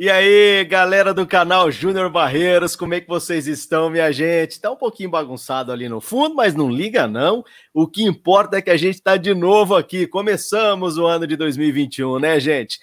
E aí, galera do canal Júnior Barreiros, como é que vocês estão, minha gente? Tá um pouquinho bagunçado ali no fundo, mas não liga não. O que importa é que a gente tá de novo aqui. Começamos o ano de 2021, né, gente?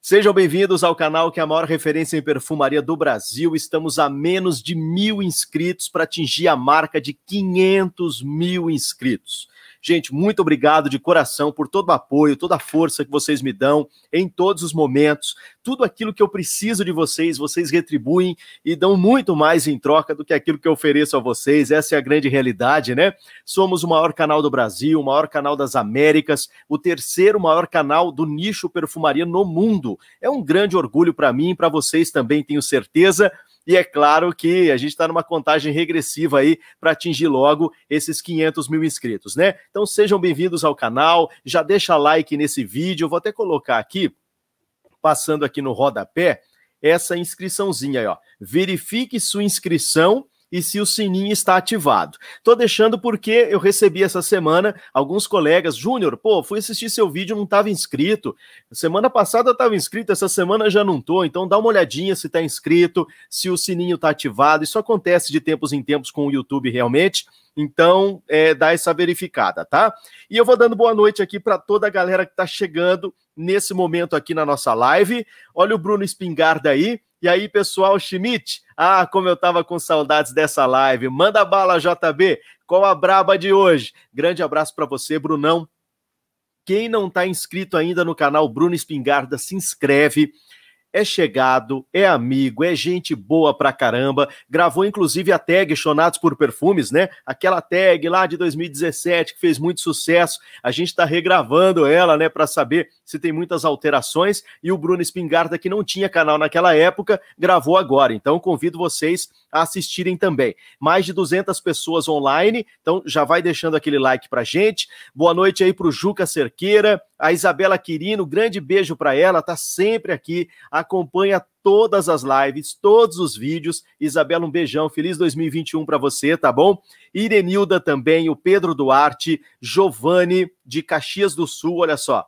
Sejam bem-vindos ao canal que é a maior referência em perfumaria do Brasil. Estamos a menos de mil inscritos para atingir a marca de 500 mil inscritos. Gente, muito obrigado de coração por todo o apoio, toda a força que vocês me dão em todos os momentos. Tudo aquilo que eu preciso de vocês, vocês retribuem e dão muito mais em troca do que aquilo que eu ofereço a vocês. Essa é a grande realidade, né? Somos o maior canal do Brasil, o maior canal das Américas, o terceiro maior canal do nicho perfumaria no mundo. É um grande orgulho para mim e para vocês também, tenho certeza. E é claro que a gente está numa contagem regressiva aí para atingir logo esses 500 mil inscritos, né? Então sejam bem-vindos ao canal, já deixa like nesse vídeo, vou até colocar aqui, passando aqui no rodapé, essa inscriçãozinha aí, ó. Verifique sua inscrição e se o sininho está ativado. Tô deixando porque eu recebi essa semana alguns colegas, Júnior, pô, fui assistir seu vídeo, não estava inscrito. Semana passada estava inscrito, essa semana já não tô, então dá uma olhadinha se está inscrito, se o sininho está ativado. Isso acontece de tempos em tempos com o YouTube realmente. Então, é, dá essa verificada, tá? E eu vou dando boa noite aqui para toda a galera que está chegando nesse momento aqui na nossa live. Olha o Bruno Espingarda aí e aí, pessoal, Schmidt, ah, como eu tava com saudades dessa live. Manda bala, JB. Qual a braba de hoje? Grande abraço para você, Brunão. Quem não está inscrito ainda no canal Bruno Espingarda, se inscreve é chegado, é amigo, é gente boa pra caramba. Gravou inclusive a tag Chonados por Perfumes, né? Aquela tag lá de 2017 que fez muito sucesso. A gente tá regravando ela, né, para saber se tem muitas alterações. E o Bruno Espingarda, que não tinha canal naquela época, gravou agora. Então convido vocês a assistirem também. Mais de 200 pessoas online, então já vai deixando aquele like pra gente. Boa noite aí pro Juca Cerqueira, a Isabela Quirino, grande beijo para ela, tá sempre aqui. A acompanha todas as lives, todos os vídeos. Isabela, um beijão, feliz 2021 para você, tá bom? Irenilda também, o Pedro Duarte, Giovanni de Caxias do Sul, olha só.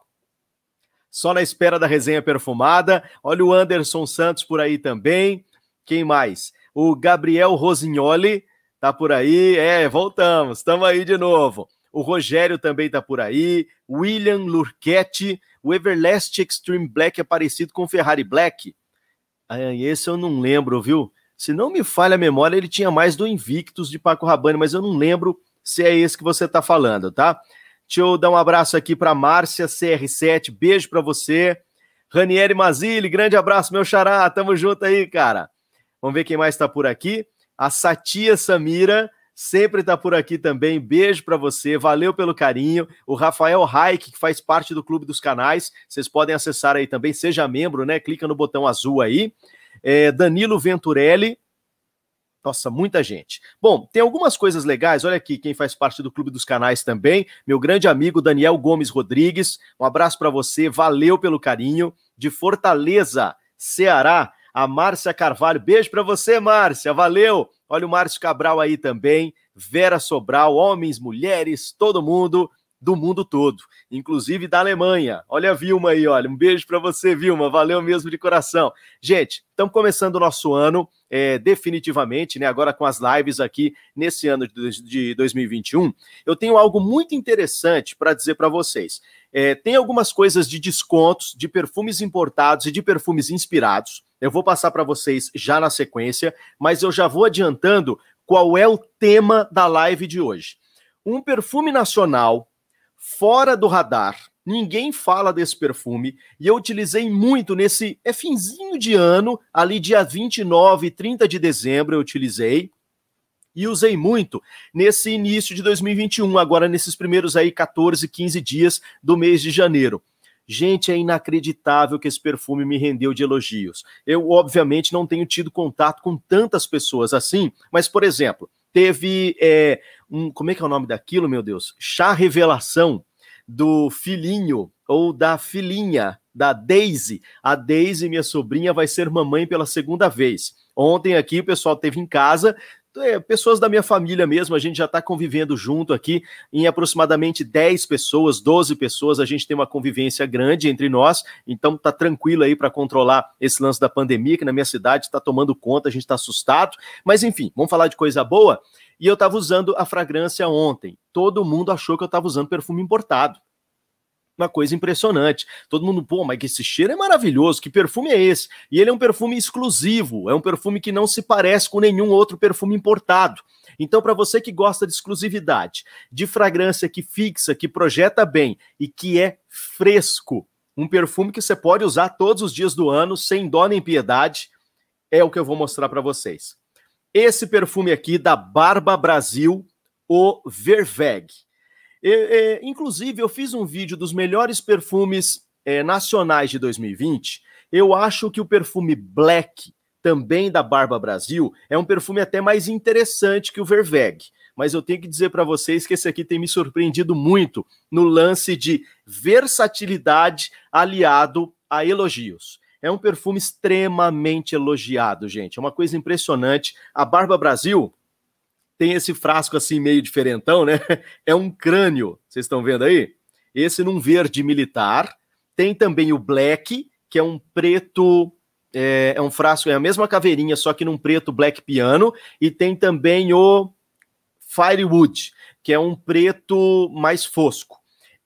Só na espera da resenha perfumada. Olha o Anderson Santos por aí também. Quem mais? O Gabriel Rosignoli tá por aí. É, voltamos, estamos aí de novo o Rogério também tá por aí, William Lurquete, o Everlast Extreme Black é parecido com o Ferrari Black. Esse eu não lembro, viu? Se não me falha a memória, ele tinha mais do Invictus de Paco Rabanne, mas eu não lembro se é esse que você tá falando, tá? Deixa eu dar um abraço aqui para Márcia CR7, beijo para você. Ranieri Mazili, grande abraço, meu xará, tamo junto aí, cara. Vamos ver quem mais tá por aqui. A Satia Samira, sempre está por aqui também. Beijo para você, valeu pelo carinho. O Rafael Raik, que faz parte do Clube dos Canais, vocês podem acessar aí também, seja membro, né? Clica no botão azul aí. É, Danilo Venturelli. Nossa, muita gente. Bom, tem algumas coisas legais. Olha aqui quem faz parte do Clube dos Canais também. Meu grande amigo Daniel Gomes Rodrigues. Um abraço para você. Valeu pelo carinho. De Fortaleza, Ceará. A Márcia Carvalho. Beijo para você, Márcia. Valeu. Olha o Márcio Cabral aí também, Vera Sobral, homens, mulheres, todo mundo do mundo todo, inclusive da Alemanha. Olha a Vilma aí, olha, um beijo para você, Vilma, valeu mesmo de coração. Gente, estamos começando o nosso ano é, definitivamente, né, agora com as lives aqui nesse ano de 2021. Eu tenho algo muito interessante para dizer para vocês. É, tem algumas coisas de descontos de perfumes importados e de perfumes inspirados. Eu vou passar para vocês já na sequência, mas eu já vou adiantando qual é o tema da live de hoje. Um perfume nacional fora do radar. Ninguém fala desse perfume e eu utilizei muito nesse é finzinho de ano, ali dia 29 e 30 de dezembro eu utilizei e usei muito nesse início de 2021, agora nesses primeiros aí 14, 15 dias do mês de janeiro. Gente, é inacreditável que esse perfume me rendeu de elogios. Eu obviamente não tenho tido contato com tantas pessoas assim, mas por exemplo, Teve é, um. Como é que é o nome daquilo, meu Deus? Chá Revelação do filhinho ou da filhinha da Daisy. A Daisy, minha sobrinha, vai ser mamãe pela segunda vez. Ontem aqui o pessoal teve em casa, é, pessoas da minha família mesmo, a gente já está convivendo junto aqui, em aproximadamente 10 pessoas, 12 pessoas, a gente tem uma convivência grande entre nós, então tá tranquilo aí para controlar esse lance da pandemia, que na minha cidade está tomando conta, a gente está assustado, mas enfim, vamos falar de coisa boa? E eu estava usando a fragrância ontem, todo mundo achou que eu estava usando perfume importado uma coisa impressionante. Todo mundo, pô, mas que esse cheiro é maravilhoso, que perfume é esse? E ele é um perfume exclusivo, é um perfume que não se parece com nenhum outro perfume importado. Então, para você que gosta de exclusividade, de fragrância que fixa, que projeta bem e que é fresco, um perfume que você pode usar todos os dias do ano, sem dó nem piedade, é o que eu vou mostrar para vocês. Esse perfume aqui da Barba Brasil, o Verveg inclusive, eu fiz um vídeo dos melhores perfumes é, nacionais de 2020. Eu acho que o perfume Black, também da Barba Brasil, é um perfume até mais interessante que o Verveg. Mas eu tenho que dizer para vocês que esse aqui tem me surpreendido muito no lance de versatilidade aliado a elogios. É um perfume extremamente elogiado, gente. É uma coisa impressionante. A Barba Brasil tem esse frasco assim meio diferentão, né? É um crânio, vocês estão vendo aí? Esse num verde militar. Tem também o black, que é um preto, é, é um frasco, é a mesma caveirinha, só que num preto black piano. E tem também o firewood, que é um preto mais fosco.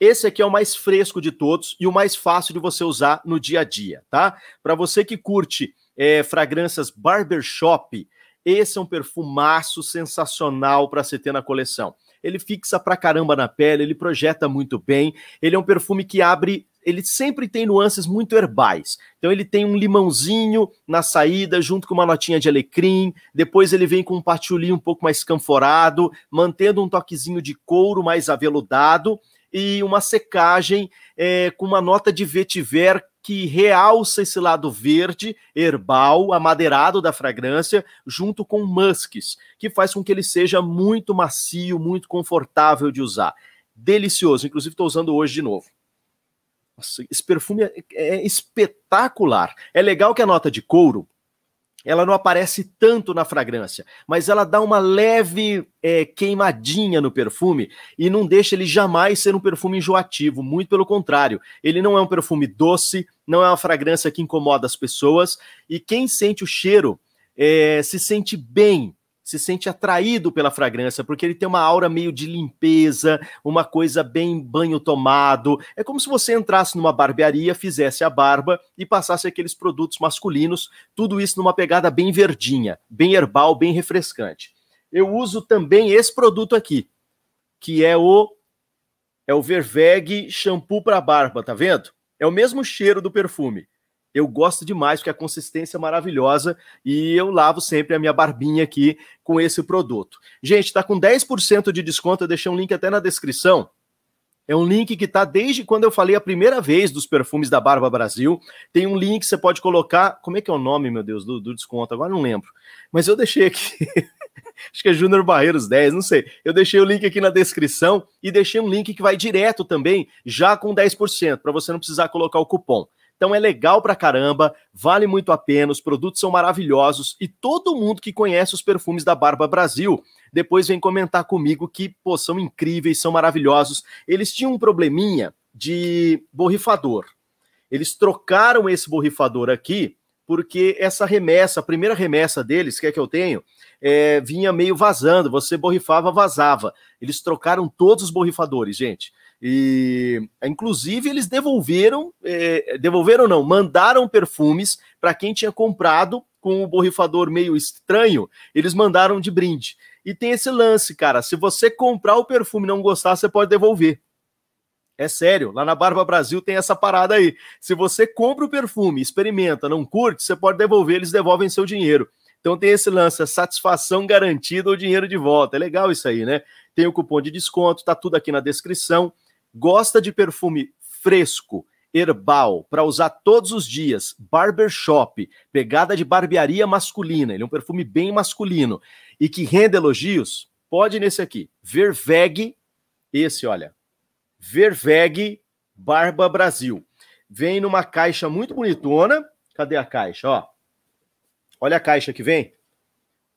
Esse aqui é o mais fresco de todos e o mais fácil de você usar no dia a dia, tá? Para você que curte é, fragrâncias barbershop, esse é um perfumaço sensacional para se ter na coleção. Ele fixa pra caramba na pele, ele projeta muito bem. Ele é um perfume que abre ele sempre tem nuances muito herbais. Então ele tem um limãozinho na saída, junto com uma notinha de alecrim, depois ele vem com um patchouli um pouco mais canforado, mantendo um toquezinho de couro mais aveludado e uma secagem é, com uma nota de vetiver que realça esse lado verde, herbal, amadeirado da fragrância, junto com musks, que faz com que ele seja muito macio, muito confortável de usar. Delicioso, inclusive estou usando hoje de novo. Nossa, esse perfume é, é, é espetacular. É legal que a nota de couro ela não aparece tanto na fragrância, mas ela dá uma leve é, queimadinha no perfume e não deixa ele jamais ser um perfume enjoativo, muito pelo contrário. Ele não é um perfume doce, não é uma fragrância que incomoda as pessoas, e quem sente o cheiro é, se sente bem se sente atraído pela fragrância, porque ele tem uma aura meio de limpeza, uma coisa bem banho tomado. É como se você entrasse numa barbearia, fizesse a barba e passasse aqueles produtos masculinos, tudo isso numa pegada bem verdinha, bem herbal, bem refrescante. Eu uso também esse produto aqui, que é o é o Verveg shampoo para barba, tá vendo? É o mesmo cheiro do perfume. Eu gosto demais, porque a consistência é maravilhosa e eu lavo sempre a minha barbinha aqui com esse produto. Gente, está com 10% de desconto, eu deixei um link até na descrição. É um link que está desde quando eu falei a primeira vez dos perfumes da Barba Brasil. Tem um link que você pode colocar. Como é que é o nome, meu Deus, do, do desconto? Agora não lembro. Mas eu deixei aqui. Acho que é Júnior Barreiros 10, não sei. Eu deixei o link aqui na descrição e deixei um link que vai direto também, já com 10%, para você não precisar colocar o cupom. Então é legal pra caramba, vale muito a pena, os produtos são maravilhosos e todo mundo que conhece os perfumes da Barba Brasil depois vem comentar comigo que, pô, são incríveis, são maravilhosos. Eles tinham um probleminha de borrifador. Eles trocaram esse borrifador aqui porque essa remessa, a primeira remessa deles, que é que eu tenho, é, vinha meio vazando, você borrifava, vazava. Eles trocaram todos os borrifadores, gente. E, inclusive, eles devolveram, é, devolveram não, mandaram perfumes para quem tinha comprado com o um borrifador meio estranho, eles mandaram de brinde. E tem esse lance, cara, se você comprar o perfume e não gostar, você pode devolver. É sério, lá na Barba Brasil tem essa parada aí. Se você compra o perfume, experimenta, não curte, você pode devolver, eles devolvem seu dinheiro. Então tem esse lance, satisfação garantida ou dinheiro de volta. É legal isso aí, né? Tem o cupom de desconto, tá tudo aqui na descrição. Gosta de perfume fresco, herbal, para usar todos os dias, barbershop, pegada de barbearia masculina, ele é um perfume bem masculino e que rende elogios? Pode nesse aqui, Verveg, esse olha, Verveg Barba Brasil. Vem numa caixa muito bonitona. Cadê a caixa? Ó. Olha a caixa que vem.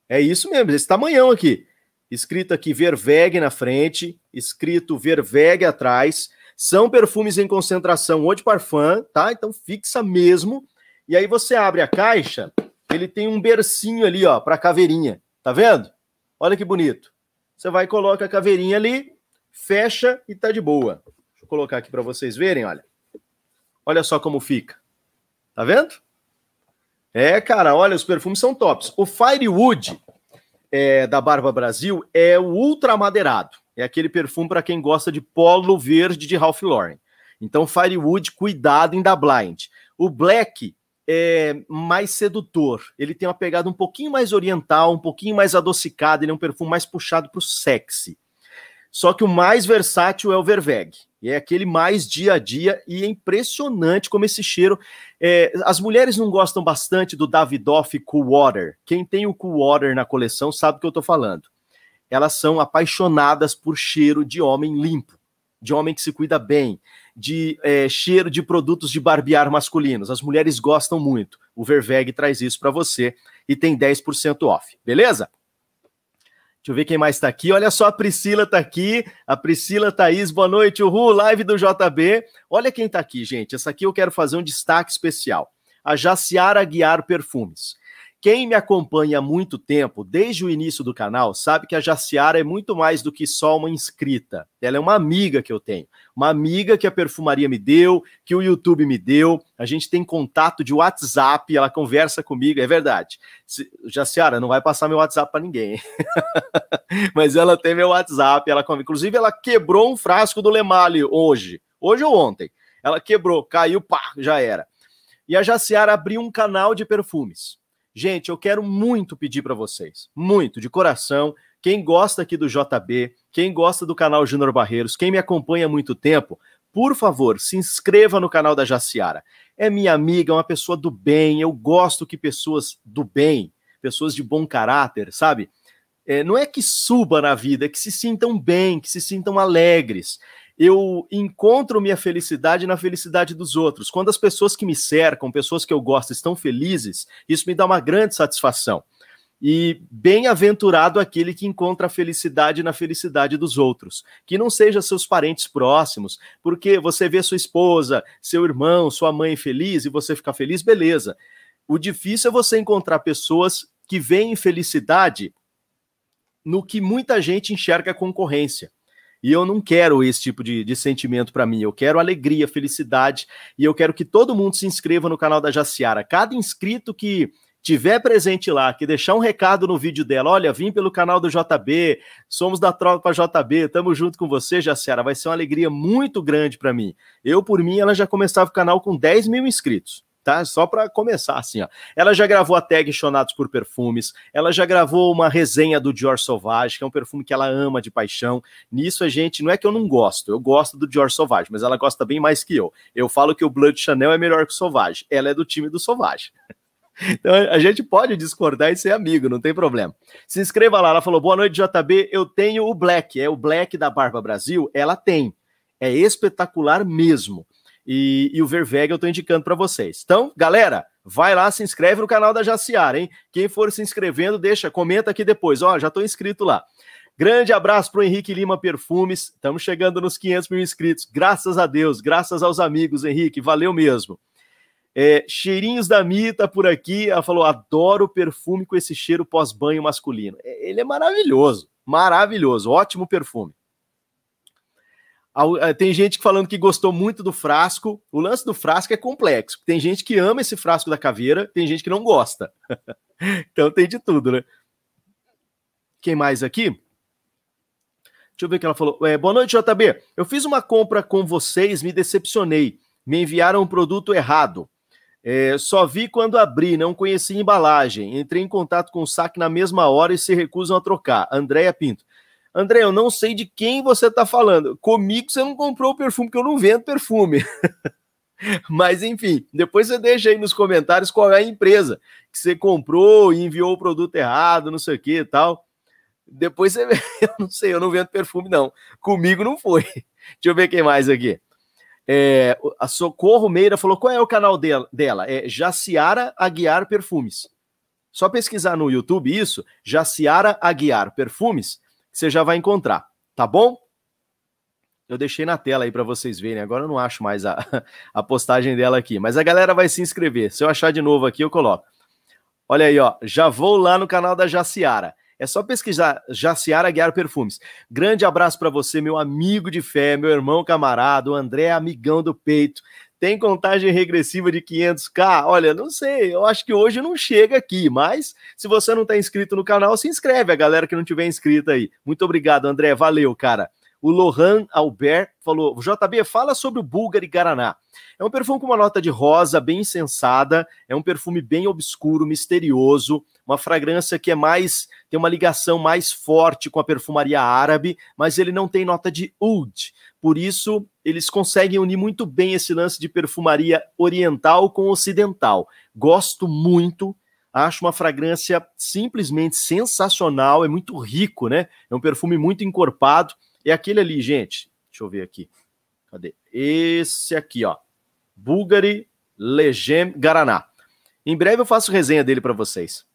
É isso mesmo, esse tamanhão aqui escrito aqui Verveg na frente, escrito Verveg atrás. São perfumes em concentração ou de parfum, tá? Então fixa mesmo. E aí você abre a caixa, ele tem um bercinho ali, ó, para caveirinha. Tá vendo? Olha que bonito. Você vai coloca a caveirinha ali, fecha e tá de boa. Deixa eu colocar aqui para vocês verem, olha. Olha só como fica. Tá vendo? É, cara, olha, os perfumes são tops. O Firewood, é, da Barba Brasil é o ultramadeirado. É aquele perfume para quem gosta de polo verde de Ralph Lauren. Então, Firewood, cuidado em da Blind. O Black é mais sedutor. Ele tem uma pegada um pouquinho mais oriental, um pouquinho mais adocicada. Ele é um perfume mais puxado para o sexy. Só que o mais versátil é o Verveg. E é aquele mais dia a dia e é impressionante como esse cheiro. É, as mulheres não gostam bastante do Davidoff Cool Water. Quem tem o Cool Water na coleção sabe o que eu estou falando. Elas são apaixonadas por cheiro de homem limpo, de homem que se cuida bem, de é, cheiro de produtos de barbear masculinos. As mulheres gostam muito. O Verveg traz isso para você e tem 10% off, beleza? Deixa eu ver quem mais está aqui. Olha só, a Priscila está aqui. A Priscila Thaís, boa noite. Uhul, live do JB. Olha quem está aqui, gente. Essa aqui eu quero fazer um destaque especial. A Jaciara Guiar Perfumes. Quem me acompanha há muito tempo, desde o início do canal, sabe que a Jaciara é muito mais do que só uma inscrita. Ela é uma amiga que eu tenho, uma amiga que a perfumaria me deu, que o YouTube me deu. A gente tem contato de WhatsApp, ela conversa comigo, é verdade. Se, Jaciara não vai passar meu WhatsApp para ninguém. Mas ela tem meu WhatsApp, ela inclusive ela quebrou um frasco do Lemale hoje, hoje ou ontem. Ela quebrou, caiu, pá, já era. E a Jaciara abriu um canal de perfumes Gente, eu quero muito pedir para vocês, muito, de coração, quem gosta aqui do JB, quem gosta do canal Júnior Barreiros, quem me acompanha há muito tempo, por favor, se inscreva no canal da Jaciara. É minha amiga, é uma pessoa do bem, eu gosto que pessoas do bem, pessoas de bom caráter, sabe? É, não é que suba na vida, é que se sintam bem, que se sintam alegres eu encontro minha felicidade na felicidade dos outros. Quando as pessoas que me cercam, pessoas que eu gosto, estão felizes, isso me dá uma grande satisfação. E bem-aventurado aquele que encontra a felicidade na felicidade dos outros, que não seja seus parentes próximos, porque você vê sua esposa, seu irmão, sua mãe feliz e você fica feliz, beleza. O difícil é você encontrar pessoas que veem felicidade no que muita gente enxerga concorrência. E eu não quero esse tipo de, de sentimento para mim. Eu quero alegria, felicidade e eu quero que todo mundo se inscreva no canal da Jaciara. Cada inscrito que tiver presente lá, que deixar um recado no vídeo dela, olha, vim pelo canal do JB, somos da tropa JB, tamo junto com você, Jaciara, vai ser uma alegria muito grande para mim. Eu, por mim, ela já começava o canal com 10 mil inscritos tá? Só para começar, assim, ó. Ela já gravou a tag Chonados por Perfumes, ela já gravou uma resenha do Dior Sauvage, que é um perfume que ela ama de paixão. Nisso a gente, não é que eu não gosto, eu gosto do Dior Sauvage, mas ela gosta bem mais que eu. Eu falo que o Blood Chanel é melhor que o Sauvage, ela é do time do Sauvage. Então a gente pode discordar e ser amigo, não tem problema. Se inscreva lá, ela falou: boa noite, JB. Eu tenho o Black, é o Black da Barba Brasil, ela tem. É espetacular mesmo e, e o Verveg eu estou indicando para vocês. Então, galera, vai lá, se inscreve no canal da Jaciara, hein? Quem for se inscrevendo, deixa, comenta aqui depois. Ó, já estou inscrito lá. Grande abraço para o Henrique Lima Perfumes. Estamos chegando nos 500 mil inscritos. Graças a Deus, graças aos amigos, Henrique. Valeu mesmo. É, Cheirinhos da Mita por aqui. Ela falou: adoro perfume com esse cheiro pós-banho masculino. É, ele é maravilhoso, maravilhoso, ótimo perfume. É, tem gente falando que gostou muito do frasco. O lance do frasco é complexo. Tem gente que ama esse frasco da caveira, tem gente que não gosta. então tem de tudo, né? Quem mais aqui? Deixa eu ver o que ela falou. É, boa noite, JB. Eu fiz uma compra com vocês, me decepcionei. Me enviaram um produto errado. É, só vi quando abri, não conheci embalagem. Entrei em contato com o saque na mesma hora e se recusam a trocar. Andréia Pinto. André, eu não sei de quem você está falando. Comigo você não comprou o perfume, porque eu não vendo perfume. Mas enfim, depois você deixa aí nos comentários qual é a empresa que você comprou e enviou o produto errado, não sei o que e tal. Depois você vê, eu não sei, eu não vendo perfume, não. Comigo não foi. Deixa eu ver quem mais aqui. É, a Socorro Meira falou: qual é o canal dela? É Jaciara Aguiar Perfumes. Só pesquisar no YouTube isso, Jaciara Aguiar Perfumes, que você já vai encontrar, tá bom? Eu deixei na tela aí para vocês verem. Agora eu não acho mais a, a postagem dela aqui, mas a galera vai se inscrever. Se eu achar de novo aqui, eu coloco. Olha aí, ó. Já vou lá no canal da Jaciara. É só pesquisar Jaciara Guiar Perfumes. Grande abraço para você, meu amigo de fé, meu irmão camarada, o André, amigão do peito. Tem contagem regressiva de 500k? Olha, não sei, eu acho que hoje não chega aqui, mas se você não está inscrito no canal, se inscreve, a galera que não tiver inscrita aí. Muito obrigado, André, valeu, cara. O Lohan Albert falou: JB, fala sobre o Bulgari Guaraná. É um perfume com uma nota de rosa bem sensada, é um perfume bem obscuro, misterioso, uma fragrância que é mais tem uma ligação mais forte com a perfumaria árabe, mas ele não tem nota de oud. Por isso, eles conseguem unir muito bem esse lance de perfumaria oriental com ocidental. Gosto muito, acho uma fragrância simplesmente sensacional, é muito rico, né? É um perfume muito encorpado. É aquele ali, gente. Deixa eu ver aqui. Cadê? Esse aqui, ó. Bulgari Legem Garaná. Em breve eu faço resenha dele para vocês.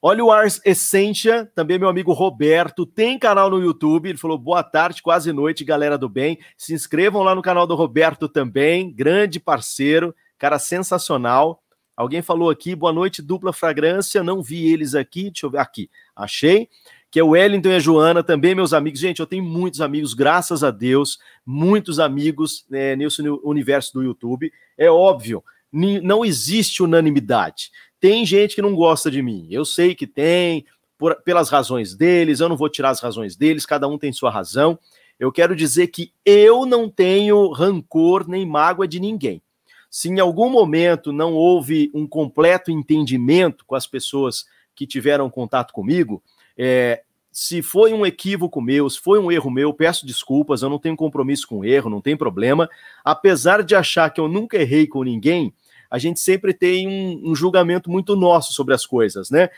Olha o Ars Essentia, também meu amigo Roberto, tem canal no YouTube. Ele falou boa tarde, quase noite, galera do bem. Se inscrevam lá no canal do Roberto também, grande parceiro, cara sensacional. Alguém falou aqui, boa noite, dupla fragrância, não vi eles aqui, deixa eu ver, aqui, achei, que é o Wellington e a Joana, também meus amigos, gente, eu tenho muitos amigos, graças a Deus, muitos amigos né, nesse universo do YouTube, é óbvio, não existe unanimidade, tem gente que não gosta de mim, eu sei que tem, por, pelas razões deles, eu não vou tirar as razões deles, cada um tem sua razão. Eu quero dizer que eu não tenho rancor nem mágoa de ninguém. Se em algum momento não houve um completo entendimento com as pessoas que tiveram contato comigo, é, se foi um equívoco meu, se foi um erro meu, peço desculpas, eu não tenho compromisso com o erro, não tem problema. Apesar de achar que eu nunca errei com ninguém, a gente sempre tem um, um julgamento muito nosso sobre as coisas, né?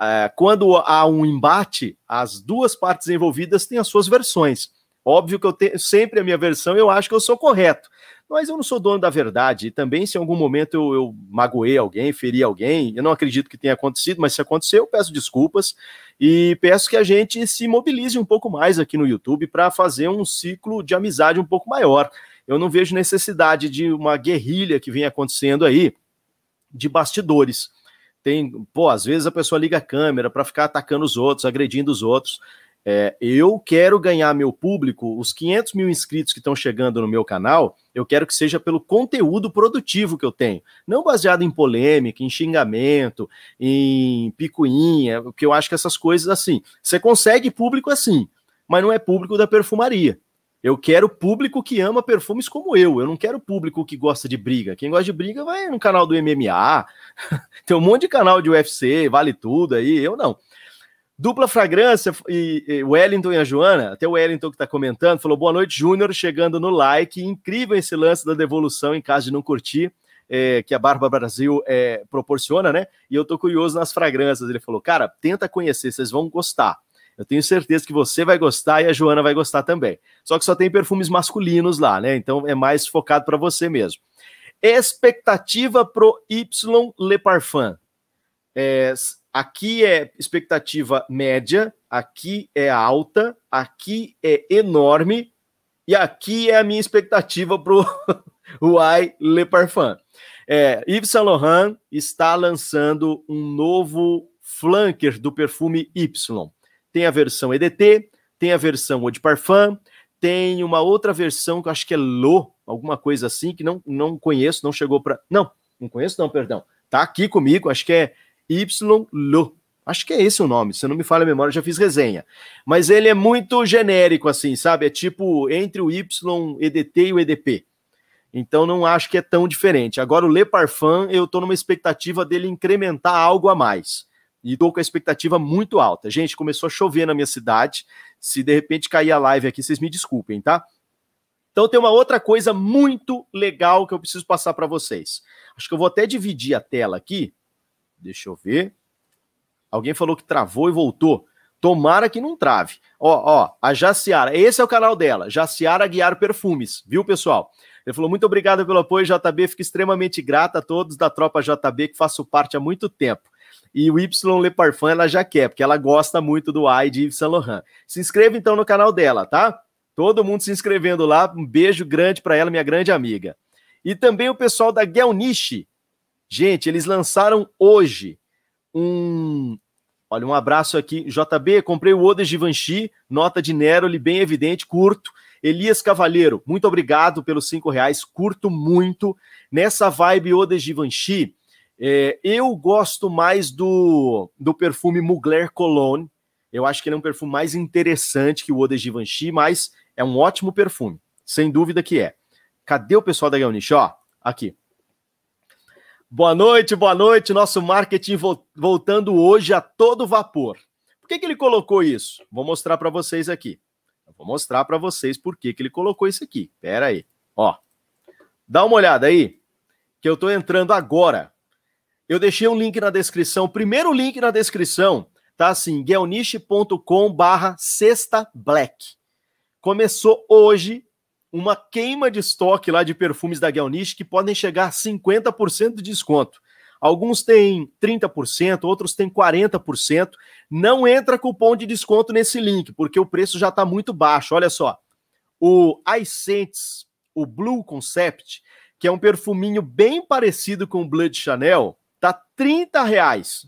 É, quando há um embate, as duas partes envolvidas têm as suas versões. Óbvio que eu tenho sempre a minha versão, eu acho que eu sou correto. Mas eu não sou dono da verdade. E também, se em algum momento eu, eu magoei alguém, feri alguém, eu não acredito que tenha acontecido, mas se aconteceu, eu peço desculpas e peço que a gente se mobilize um pouco mais aqui no YouTube para fazer um ciclo de amizade um pouco maior eu não vejo necessidade de uma guerrilha que vem acontecendo aí de bastidores. Tem, pô, às vezes a pessoa liga a câmera para ficar atacando os outros, agredindo os outros. É, eu quero ganhar meu público, os 500 mil inscritos que estão chegando no meu canal, eu quero que seja pelo conteúdo produtivo que eu tenho, não baseado em polêmica, em xingamento, em picuinha, porque eu acho que essas coisas assim, você consegue público assim, mas não é público da perfumaria. Eu quero público que ama perfumes como eu. Eu não quero público que gosta de briga. Quem gosta de briga vai no canal do MMA. Tem um monte de canal de UFC, vale tudo aí. Eu não. Dupla fragrância e, o Wellington e a Joana, até o Wellington que está comentando, falou: boa noite, Júnior, chegando no like. Incrível esse lance da devolução em caso de não curtir, é, que a Barba Brasil é, proporciona, né? E eu tô curioso nas fragrâncias. Ele falou: cara, tenta conhecer, vocês vão gostar. Eu tenho certeza que você vai gostar e a Joana vai gostar também. Só que só tem perfumes masculinos lá, né? Então é mais focado para você mesmo. Expectativa pro Y Le Parfum. É, aqui é expectativa média, aqui é alta, aqui é enorme e aqui é a minha expectativa pro Y Le Parfum. É, Yves Saint Laurent está lançando um novo flanker do perfume Y tem a versão EDT, tem a versão Odipar Parfum, tem uma outra versão que eu acho que é Lo, alguma coisa assim, que não, não conheço, não chegou para. Não, não conheço, não, perdão. Tá aqui comigo, acho que é YLO. Acho que é esse o nome, se não me falha a memória, já fiz resenha. Mas ele é muito genérico, assim, sabe? É tipo entre o Y, EDT e o EDP. Então não acho que é tão diferente. Agora, o Le Parfum, eu estou numa expectativa dele incrementar algo a mais. E estou com a expectativa muito alta. Gente, começou a chover na minha cidade. Se de repente cair a live aqui, vocês me desculpem, tá? Então tem uma outra coisa muito legal que eu preciso passar para vocês. Acho que eu vou até dividir a tela aqui. Deixa eu ver. Alguém falou que travou e voltou. Tomara que não trave. Ó, ó, a Jaciara, esse é o canal dela, Jaciara Guiar Perfumes, viu, pessoal? Ele falou: muito obrigado pelo apoio, JB. Fico extremamente grata a todos da tropa JB que faço parte há muito tempo e o Y Le Parfum ela já quer, porque ela gosta muito do AI de Yves Saint Laurent. Se inscreva então no canal dela, tá? Todo mundo se inscrevendo lá. Um beijo grande para ela, minha grande amiga. E também o pessoal da Gelnish. Gente, eles lançaram hoje um. Olha, um abraço aqui. JB, comprei o Oda Givenchy, nota de Neroli, bem evidente, curto. Elias Cavalheiro, muito obrigado pelos cinco reais, curto muito. Nessa vibe Oda Givenchy, é, eu gosto mais do, do perfume Mugler Cologne. Eu acho que ele é um perfume mais interessante que o Eau de Givenchy, mas é um ótimo perfume, sem dúvida que é. Cadê o pessoal da Gaunish? Ó, aqui. Boa noite, boa noite. Nosso marketing vo voltando hoje a todo vapor. Por que, que ele colocou isso? Vou mostrar para vocês aqui. vou mostrar para vocês por que, que ele colocou isso aqui. Pera aí. Ó, dá uma olhada aí, que eu estou entrando agora eu deixei um link na descrição. Primeiro link na descrição, tá assim, geonichecom barra sexta black. Começou hoje uma queima de estoque lá de perfumes da Guelnish que podem chegar a 50% de desconto. Alguns têm 30%, outros têm 40%. Não entra cupom de desconto nesse link, porque o preço já está muito baixo. Olha só, o iScents, o Blue Concept, que é um perfuminho bem parecido com o Blood Chanel, Tá trinta reais.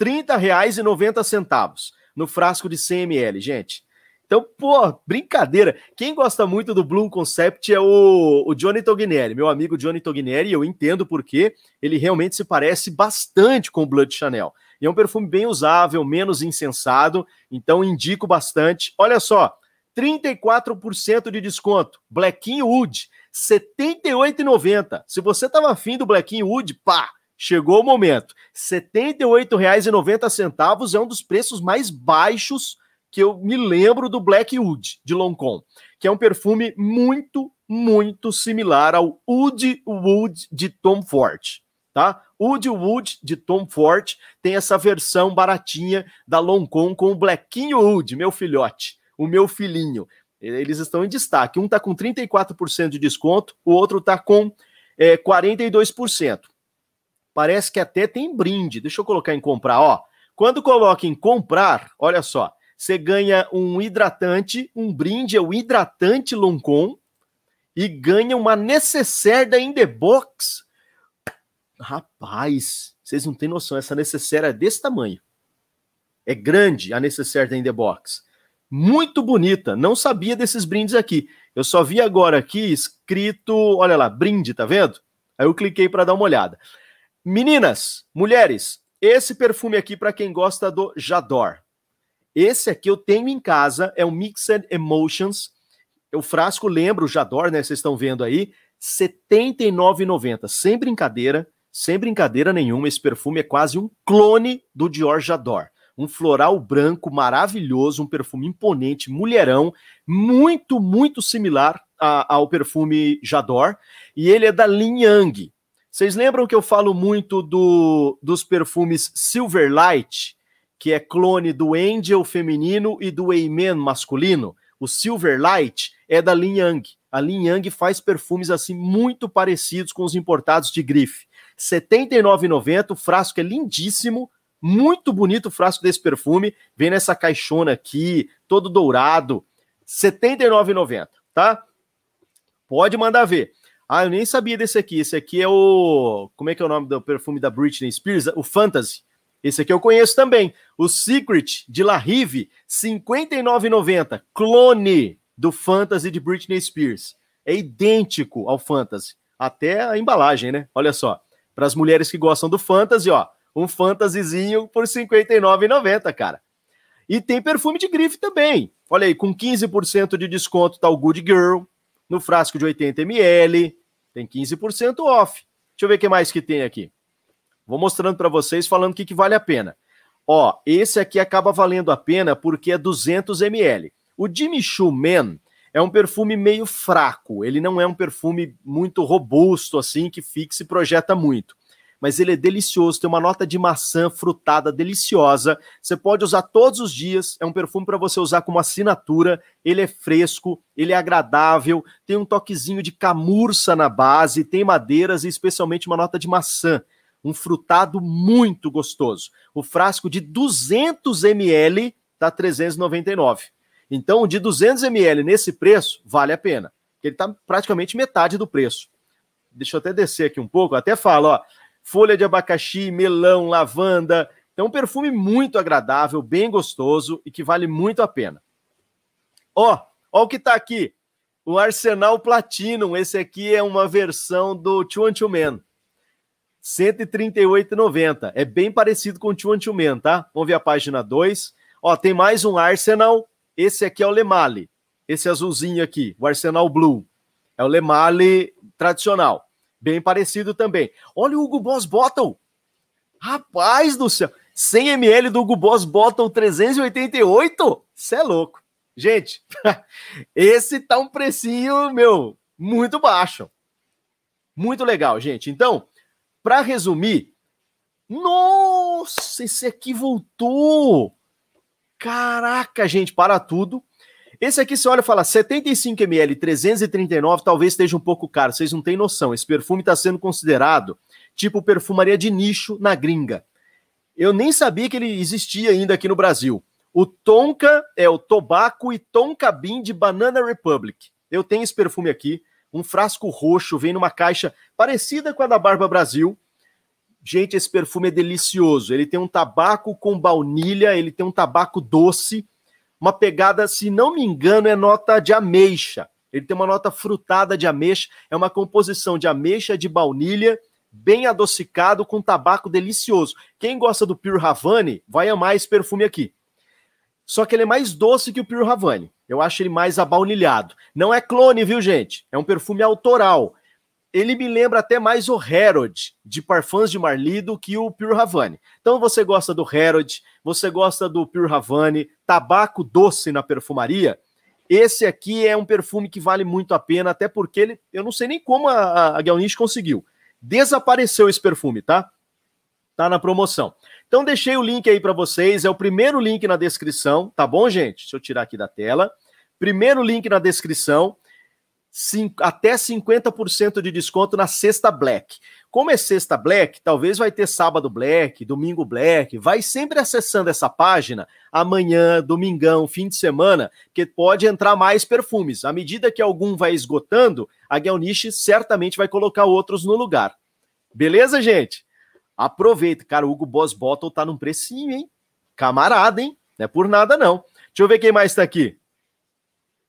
R$ 30,90 no frasco de 100 ml, gente. Então, pô, brincadeira. Quem gosta muito do Bloom Concept é o, o Johnny Togneri, meu amigo Johnny Togneri, eu entendo porque ele realmente se parece bastante com o Blood Chanel. E é um perfume bem usável, menos incensado, então indico bastante. Olha só, 34% de desconto, Blacking Wood, R$ 78,90. Se você estava afim do Blacking Wood, pá, Chegou o momento. R$ 78,90 é um dos preços mais baixos que eu me lembro do Black Wood de Loncom, que é um perfume muito, muito similar ao Wood Wood de Tom Ford, tá? Wood Wood de Tom Ford tem essa versão baratinha da Loncom com o Blackinho Wood, meu filhote, o meu filhinho. Eles estão em destaque. Um está com 34% de desconto, o outro está com é, eh, 42%. Parece que até tem brinde. Deixa eu colocar em comprar, ó. Quando coloca em comprar, olha só, você ganha um hidratante, um brinde é o hidratante Loncon e ganha uma necessaire da box, Rapaz, vocês não têm noção, essa necessaire é desse tamanho. É grande a necessaire da box, Muito bonita, não sabia desses brindes aqui. Eu só vi agora aqui escrito, olha lá, brinde, tá vendo? Aí eu cliquei para dar uma olhada. Meninas, mulheres, esse perfume aqui para quem gosta do Jador. Esse aqui eu tenho em casa, é o Mixed Emotions. O frasco lembra o Jador, né? Vocês estão vendo aí. R$ 79,90. Sem brincadeira, sem brincadeira nenhuma, esse perfume é quase um clone do Dior Jador. Um floral branco maravilhoso, um perfume imponente, mulherão, muito, muito similar a, ao perfume Jador. E ele é da Lin Yang. Vocês lembram que eu falo muito do, dos perfumes Silverlight, que é clone do Angel feminino e do Amen masculino? O Silverlight é da Lin Yang. A Lin Yang faz perfumes assim muito parecidos com os importados de grife. R$ 79,90, o frasco é lindíssimo, muito bonito o frasco desse perfume. Vem nessa caixona aqui, todo dourado. R$ 79,90, tá? Pode mandar ver. Ah, eu nem sabia desse aqui. Esse aqui é o. Como é que é o nome do perfume da Britney Spears? O Fantasy. Esse aqui eu conheço também. O Secret de La Rive, 59,90. Clone do Fantasy de Britney Spears. É idêntico ao Fantasy. Até a embalagem, né? Olha só. Para as mulheres que gostam do Fantasy, ó. Um Fantasyzinho por R$ 59,90, cara. E tem perfume de grife também. Olha aí, com 15% de desconto tá o Good Girl, no frasco de 80 ml, tem 15% off. Deixa eu ver o que mais que tem aqui. Vou mostrando para vocês, falando o que, que vale a pena. Ó, esse aqui acaba valendo a pena porque é 200 ml. O Jimmy Choo Man é um perfume meio fraco. Ele não é um perfume muito robusto, assim, que fixe e projeta muito mas ele é delicioso, tem uma nota de maçã frutada deliciosa. Você pode usar todos os dias, é um perfume para você usar como assinatura. Ele é fresco, ele é agradável, tem um toquezinho de camurça na base, tem madeiras e especialmente uma nota de maçã. Um frutado muito gostoso. O frasco de 200 ml tá 399. Então, de 200 ml nesse preço, vale a pena. Ele está praticamente metade do preço. Deixa eu até descer aqui um pouco. até falo, ó, folha de abacaxi, melão, lavanda. Então, um perfume muito agradável, bem gostoso e que vale muito a pena. Ó, ó o que tá aqui. O Arsenal Platinum. Esse aqui é uma versão do Chuan Men 138,90. É bem parecido com o Chuan Men tá? Vamos ver a página 2. Ó, tem mais um Arsenal. Esse aqui é o Lemale. Esse azulzinho aqui, o Arsenal Blue. É o Lemale tradicional bem parecido também. Olha o Hugo Boss Bottle. Rapaz do céu, 100 ml do Hugo Boss Bottle 388? você é louco. Gente, esse tá um precinho, meu, muito baixo. Muito legal, gente. Então, para resumir, nossa, esse aqui voltou. Caraca, gente, para tudo. Esse aqui você olha e fala: 75ml, 339, talvez esteja um pouco caro. Vocês não têm noção. Esse perfume está sendo considerado tipo perfumaria de nicho na gringa. Eu nem sabia que ele existia ainda aqui no Brasil. O Tonka é o Tobacco e Tonka Bean de Banana Republic. Eu tenho esse perfume aqui, um frasco roxo, vem numa caixa parecida com a da Barba Brasil. Gente, esse perfume é delicioso. Ele tem um tabaco com baunilha, ele tem um tabaco doce, uma pegada, se não me engano, é nota de ameixa. Ele tem uma nota frutada de ameixa, é uma composição de ameixa de baunilha, bem adocicado com tabaco delicioso. Quem gosta do Pure Havane vai amar esse perfume aqui. Só que ele é mais doce que o Pure Havane. Eu acho ele mais abaunilhado. Não é clone, viu, gente? É um perfume autoral ele me lembra até mais o Herod de Parfums de Marly do que o Pure Havane. Então você gosta do Herod, você gosta do Pure Havane, tabaco doce na perfumaria. Esse aqui é um perfume que vale muito a pena, até porque ele, eu não sei nem como a, a Galnish conseguiu. Desapareceu esse perfume, tá? Tá na promoção. Então deixei o link aí para vocês, é o primeiro link na descrição, tá bom, gente? Deixa eu tirar aqui da tela. Primeiro link na descrição até 50% de desconto na sexta Black. Como é sexta Black, talvez vai ter sábado Black, domingo Black, vai sempre acessando essa página amanhã, domingão, fim de semana, que pode entrar mais perfumes. À medida que algum vai esgotando, a Gelnish certamente vai colocar outros no lugar. Beleza, gente? Aproveita, cara, o Hugo Boss Bottle tá num precinho, hein? Camarada, hein? Não é por nada não. Deixa eu ver quem mais tá aqui.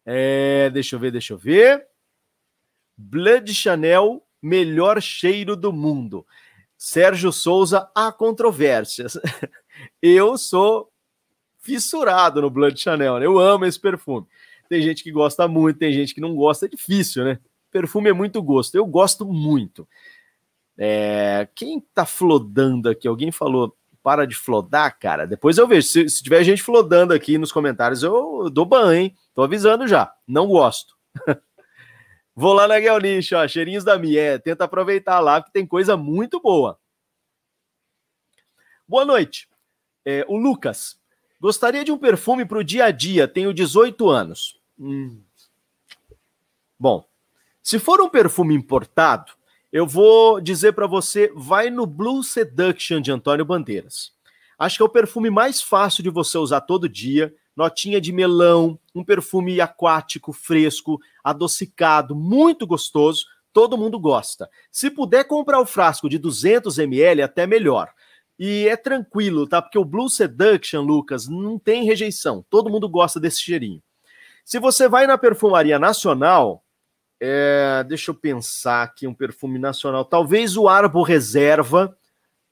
É, deixa eu ver, deixa eu ver. Blood Chanel, melhor cheiro do mundo. Sérgio Souza, há controvérsias. Eu sou fissurado no Blood Chanel, né? eu amo esse perfume. Tem gente que gosta muito, tem gente que não gosta, é difícil, né? Perfume é muito gosto, eu gosto muito. É... Quem tá flodando aqui? Alguém falou, para de flodar, cara. Depois eu vejo, se, se tiver gente flodando aqui nos comentários, eu dou ban, hein? Tô avisando já, não gosto. Vou lá na Guelniche, ó, cheirinhos da Mie. Tenta aproveitar lá, que tem coisa muito boa. Boa noite. É, o Lucas. Gostaria de um perfume para o dia a dia. Tenho 18 anos. Hum. Bom, se for um perfume importado, eu vou dizer para você, vai no Blue Seduction de Antônio Bandeiras. Acho que é o perfume mais fácil de você usar todo dia. Notinha de melão, um perfume aquático, fresco, adocicado, muito gostoso. Todo mundo gosta. Se puder comprar o frasco de 200 ml, até melhor. E é tranquilo, tá? Porque o Blue Seduction, Lucas, não tem rejeição. Todo mundo gosta desse cheirinho. Se você vai na perfumaria nacional, é, deixa eu pensar aqui um perfume nacional. Talvez o Arbo Reserva,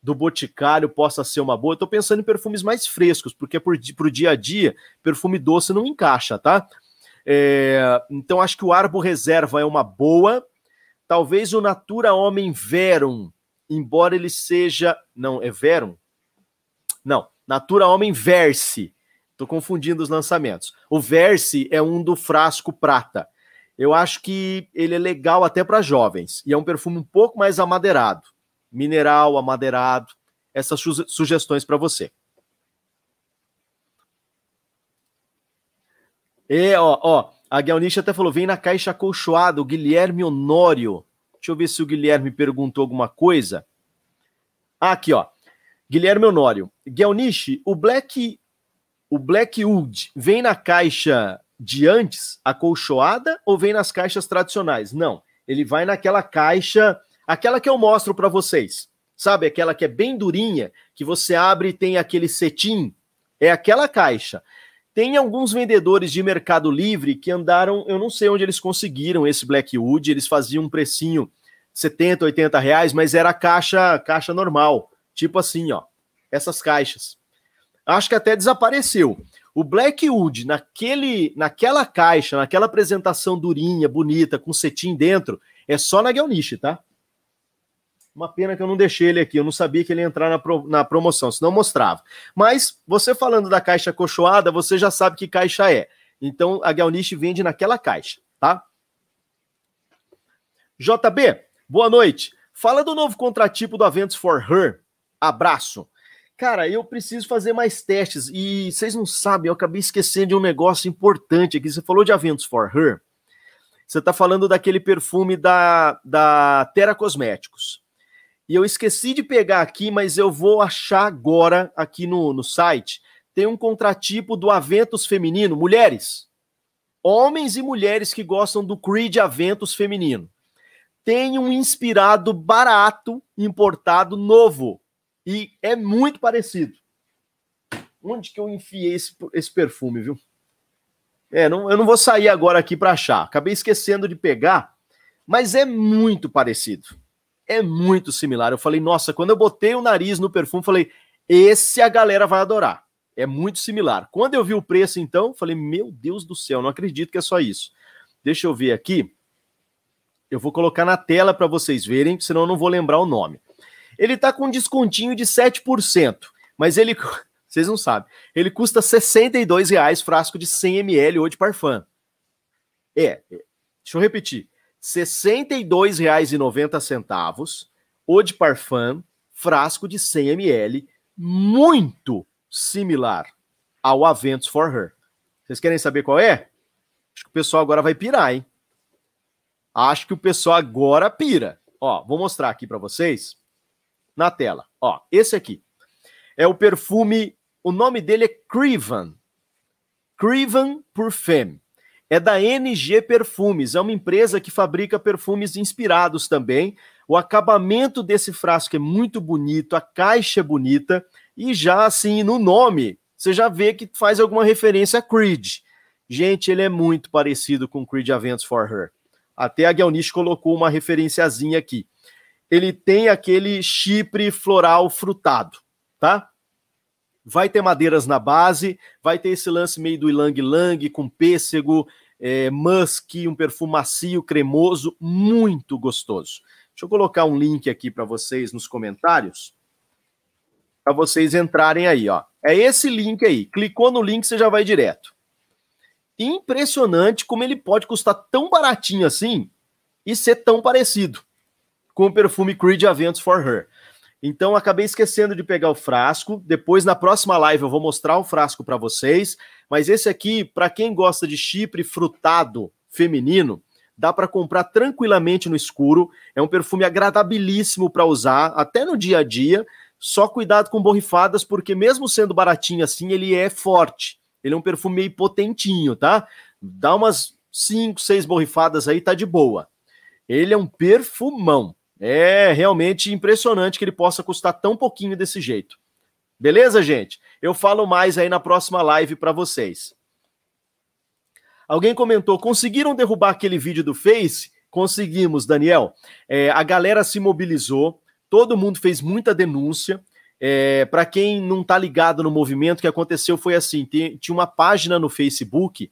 do Boticário possa ser uma boa. Eu tô pensando em perfumes mais frescos, porque é por, o dia a dia, perfume doce não encaixa, tá? É, então acho que o Arbo Reserva é uma boa. Talvez o Natura Homem Verum, embora ele seja. Não, é Verum? Não, Natura Homem Verse. Tô confundindo os lançamentos. O Verse é um do frasco prata. Eu acho que ele é legal até para jovens e é um perfume um pouco mais amadeirado mineral, amadeirado, essas sugestões para você. E, ó, ó, a Guelniche até falou, vem na caixa acolchoada, o Guilherme Honório. Deixa eu ver se o Guilherme perguntou alguma coisa. Ah, aqui, ó. Guilherme Honório. Guelniche, o Black o Blackwood vem na caixa de antes, acolchoada, ou vem nas caixas tradicionais? Não, ele vai naquela caixa Aquela que eu mostro para vocês, sabe? Aquela que é bem durinha, que você abre e tem aquele cetim, é aquela caixa. Tem alguns vendedores de Mercado Livre que andaram, eu não sei onde eles conseguiram esse Blackwood, eles faziam um precinho 70, 80 reais, mas era caixa, caixa normal, tipo assim, ó, essas caixas. Acho que até desapareceu. O Blackwood, naquele, naquela caixa, naquela apresentação durinha, bonita, com cetim dentro, é só na Gelnish, tá? Uma pena que eu não deixei ele aqui, eu não sabia que ele ia entrar na, pro, na promoção, senão mostrava. Mas você falando da caixa cochoada, você já sabe que caixa é. Então a Galnish vende naquela caixa, tá? JB, boa noite. Fala do novo contratipo do Aventos for Her. Abraço. Cara, eu preciso fazer mais testes e vocês não sabem, eu acabei esquecendo de um negócio importante aqui. Você falou de Aventos for Her. Você está falando daquele perfume da, da Terra Cosméticos. E eu esqueci de pegar aqui, mas eu vou achar agora aqui no, no site. Tem um contratipo do Aventus feminino, mulheres. Homens e mulheres que gostam do Creed Aventus feminino. Tem um inspirado barato, importado, novo. E é muito parecido. Onde que eu enfiei esse, esse perfume, viu? É, não, eu não vou sair agora aqui para achar. Acabei esquecendo de pegar, mas é muito parecido é muito similar. Eu falei, nossa, quando eu botei o nariz no perfume, falei, esse a galera vai adorar. É muito similar. Quando eu vi o preço, então, falei, meu Deus do céu, não acredito que é só isso. Deixa eu ver aqui. Eu vou colocar na tela para vocês verem, senão eu não vou lembrar o nome. Ele está com um descontinho de 7%, mas ele, vocês não sabem, ele custa R$ reais frasco de 100 ml ou de parfum. É, é, deixa eu repetir. R$ 62,90, o de Parfum, frasco de 100 ml, muito similar ao Aventus For Her. Vocês querem saber qual é? Acho que o pessoal agora vai pirar, hein? Acho que o pessoal agora pira. Ó, vou mostrar aqui para vocês na tela. Ó, esse aqui é o perfume, o nome dele é Crivan Crevan Parfum é da NG Perfumes, é uma empresa que fabrica perfumes inspirados também. O acabamento desse frasco é muito bonito, a caixa é bonita, e já assim, no nome, você já vê que faz alguma referência a Creed. Gente, ele é muito parecido com Creed Avents for Her. Até a Gelnish colocou uma referenciazinha aqui. Ele tem aquele chipre floral frutado, tá? vai ter madeiras na base, vai ter esse lance meio do ilang lang com pêssego, é, musk, um perfume macio, cremoso, muito gostoso. Deixa eu colocar um link aqui para vocês nos comentários, para vocês entrarem aí, ó. É esse link aí. Clicou no link, você já vai direto. Impressionante como ele pode custar tão baratinho assim e ser tão parecido com o perfume Creed Aventus for Her. Então acabei esquecendo de pegar o frasco. Depois na próxima live eu vou mostrar o frasco para vocês, mas esse aqui, para quem gosta de chipre frutado feminino, dá para comprar tranquilamente no escuro. É um perfume agradabilíssimo para usar até no dia a dia. Só cuidado com borrifadas, porque mesmo sendo baratinho assim, ele é forte. Ele é um perfume meio potentinho, tá? Dá umas 5, 6 borrifadas aí, tá de boa. Ele é um perfumão. É realmente impressionante que ele possa custar tão pouquinho desse jeito. Beleza, gente? Eu falo mais aí na próxima live para vocês. Alguém comentou: conseguiram derrubar aquele vídeo do Face? Conseguimos, Daniel. É, a galera se mobilizou, todo mundo fez muita denúncia. É, para quem não está ligado no movimento, o que aconteceu foi assim: tinha uma página no Facebook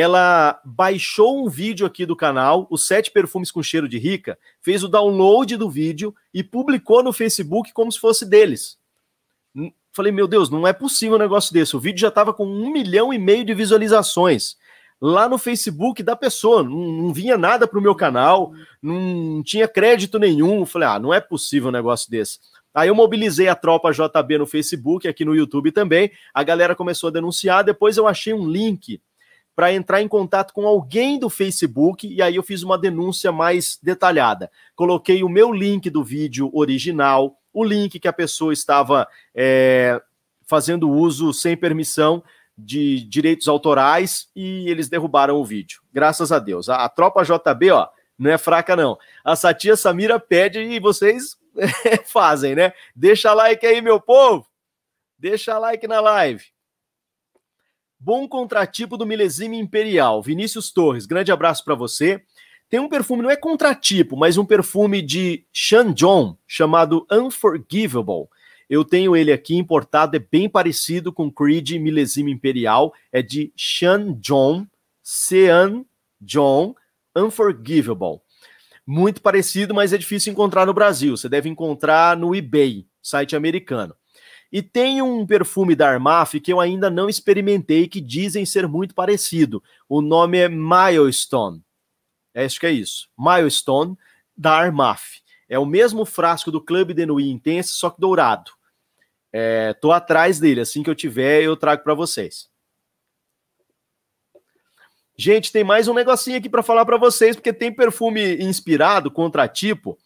ela baixou um vídeo aqui do canal, os sete perfumes com cheiro de rica, fez o download do vídeo e publicou no Facebook como se fosse deles. Falei, meu Deus, não é possível um negócio desse. O vídeo já estava com um milhão e meio de visualizações lá no Facebook da pessoa. Não, não vinha nada para o meu canal, não tinha crédito nenhum. Falei, ah, não é possível um negócio desse. Aí eu mobilizei a tropa JB no Facebook, aqui no YouTube também. A galera começou a denunciar. Depois eu achei um link para entrar em contato com alguém do Facebook e aí eu fiz uma denúncia mais detalhada. Coloquei o meu link do vídeo original, o link que a pessoa estava é, fazendo uso sem permissão de direitos autorais e eles derrubaram o vídeo. Graças a Deus. A, a tropa JB, ó, não é fraca não. A Satia Samira pede e vocês fazem, né? Deixa like aí, meu povo. Deixa like na live. Bom contratipo do milesime imperial. Vinícius Torres, grande abraço para você. Tem um perfume, não é contratipo, mas um perfume de John chamado Unforgivable. Eu tenho ele aqui importado, é bem parecido com Creed milesime imperial. É de Sean John Unforgivable. Muito parecido, mas é difícil encontrar no Brasil. Você deve encontrar no eBay, site americano. E tem um perfume da Armaf que eu ainda não experimentei que dizem ser muito parecido. O nome é Milestone. É, acho que é isso. Milestone da Armaf. É o mesmo frasco do Club de Nuit Intense, só que dourado. É, tô atrás dele. Assim que eu tiver, eu trago para vocês. Gente, tem mais um negocinho aqui para falar para vocês, porque tem perfume inspirado, contratipo,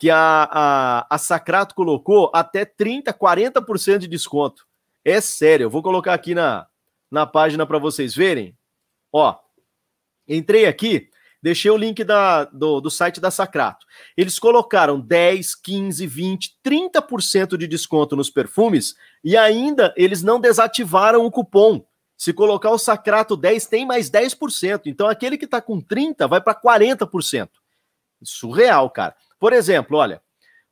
que a, a, a Sacrato colocou até 30%, 40% de desconto. É sério, eu vou colocar aqui na, na página para vocês verem. Ó, entrei aqui, deixei o link da, do, do site da Sacrato. Eles colocaram 10, 15, 20, 30% de desconto nos perfumes e ainda eles não desativaram o cupom. Se colocar o Sacrato 10, tem mais 10%. Então aquele que está com 30 vai para 40%. Surreal, cara. Por exemplo, olha,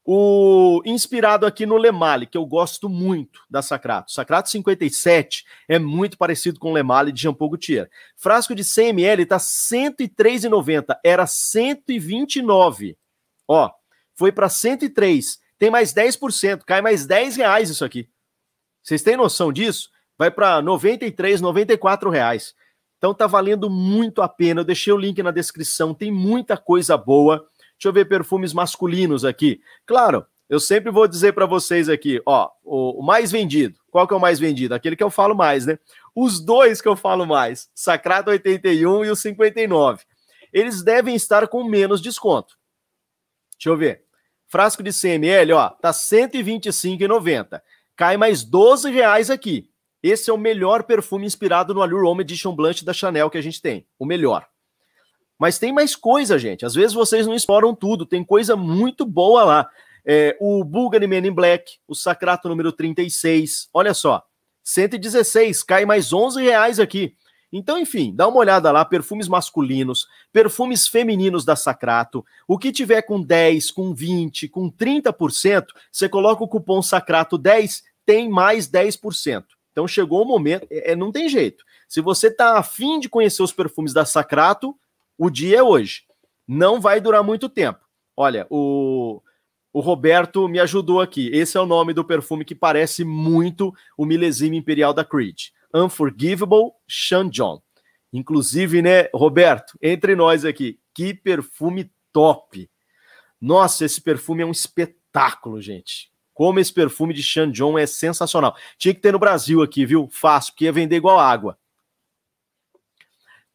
o inspirado aqui no Lemale, que eu gosto muito da Sacrato. Sacrato 57 é muito parecido com o Lemale de Jean Paul Gaultier. Frasco de 100 ml tá 103,90, era 129. Ó, foi para 103. Tem mais 10%, cai mais 10 reais isso aqui. Vocês têm noção disso? Vai para 93, 94 reais. Então tá valendo muito a pena. Eu deixei o link na descrição, tem muita coisa boa Deixa eu ver perfumes masculinos aqui. Claro, eu sempre vou dizer para vocês aqui, ó, o, mais vendido. Qual que é o mais vendido? Aquele que eu falo mais, né? Os dois que eu falo mais, Sacrado 81 e o 59. Eles devem estar com menos desconto. Deixa eu ver. Frasco de CML, ó, tá 125,90. Cai mais 12 reais aqui. Esse é o melhor perfume inspirado no Allure Home Edition Blanche da Chanel que a gente tem. O melhor. Mas tem mais coisa, gente. Às vezes vocês não exploram tudo, tem coisa muito boa lá. É, o Bulgari Men in Black, o Sacrato número 36, olha só, 116, cai mais 11 reais aqui. Então, enfim, dá uma olhada lá, perfumes masculinos, perfumes femininos da Sacrato. O que tiver com 10, com 20, com 30%, você coloca o cupom Sacrato 10, tem mais 10%. Então chegou o momento, é, é, não tem jeito. Se você tá afim de conhecer os perfumes da Sacrato, o dia é hoje. Não vai durar muito tempo. Olha, o, o Roberto me ajudou aqui. Esse é o nome do perfume que parece muito o milésimo imperial da Creed. Unforgivable Shandong. Inclusive, né, Roberto, entre nós aqui, que perfume top. Nossa, esse perfume é um espetáculo, gente. Como esse perfume de Shandong é sensacional. Tinha que ter no Brasil aqui, viu? Fácil, porque ia vender igual água.